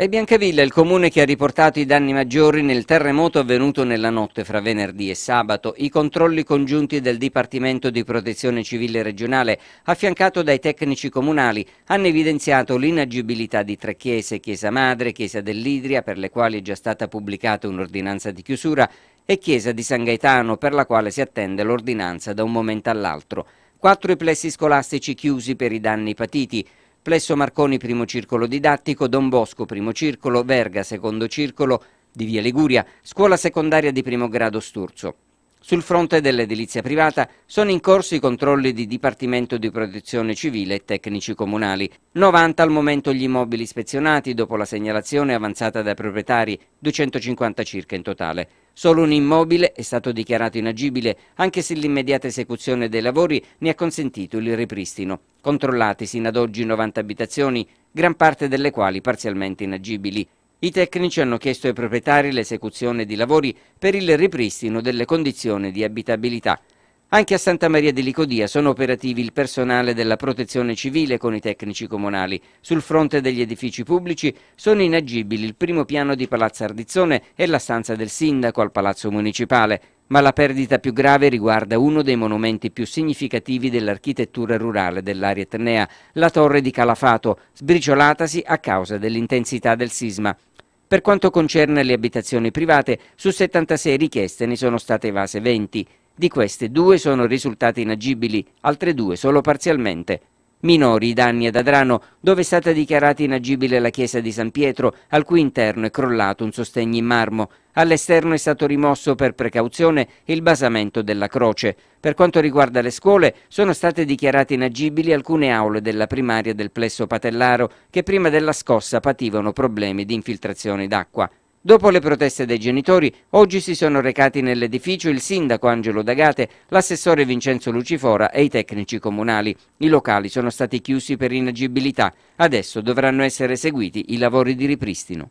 È Biancavilla il comune che ha riportato i danni maggiori nel terremoto avvenuto nella notte fra venerdì e sabato. I controlli congiunti del Dipartimento di Protezione Civile regionale, affiancato dai tecnici comunali, hanno evidenziato l'inagibilità di tre chiese, Chiesa Madre, Chiesa dell'Idria, per le quali è già stata pubblicata un'ordinanza di chiusura, e Chiesa di San Gaetano, per la quale si attende l'ordinanza da un momento all'altro. Quattro i plessi scolastici chiusi per i danni patiti, Plesso Marconi primo circolo didattico, Don Bosco primo circolo, Verga secondo circolo di Via Liguria, scuola secondaria di primo grado Sturzo. Sul fronte dell'edilizia privata sono in corso i controlli di Dipartimento di Protezione Civile e tecnici comunali. 90 al momento gli immobili ispezionati dopo la segnalazione avanzata dai proprietari, 250 circa in totale. Solo un immobile è stato dichiarato inagibile, anche se l'immediata esecuzione dei lavori ne ha consentito il ripristino. Controllate sino ad oggi 90 abitazioni, gran parte delle quali parzialmente inagibili. I tecnici hanno chiesto ai proprietari l'esecuzione di lavori per il ripristino delle condizioni di abitabilità. Anche a Santa Maria di Licodia sono operativi il personale della protezione civile con i tecnici comunali. Sul fronte degli edifici pubblici sono inagibili il primo piano di Palazzo Ardizzone e la stanza del sindaco al Palazzo Municipale. Ma la perdita più grave riguarda uno dei monumenti più significativi dell'architettura rurale dell'area etnea, la torre di Calafato, sbriciolatasi a causa dell'intensità del sisma. Per quanto concerne le abitazioni private, su 76 richieste ne sono state evase 20. Di queste due sono risultate inagibili, altre due solo parzialmente. Minori i danni ad Adrano, dove è stata dichiarata inagibile la chiesa di San Pietro, al cui interno è crollato un sostegno in marmo. All'esterno è stato rimosso per precauzione il basamento della croce. Per quanto riguarda le scuole, sono state dichiarate inagibili alcune aule della primaria del plesso patellaro, che prima della scossa pativano problemi di infiltrazione d'acqua. Dopo le proteste dei genitori, oggi si sono recati nell'edificio il sindaco Angelo Dagate, l'assessore Vincenzo Lucifora e i tecnici comunali. I locali sono stati chiusi per inagibilità. Adesso dovranno essere eseguiti i lavori di ripristino.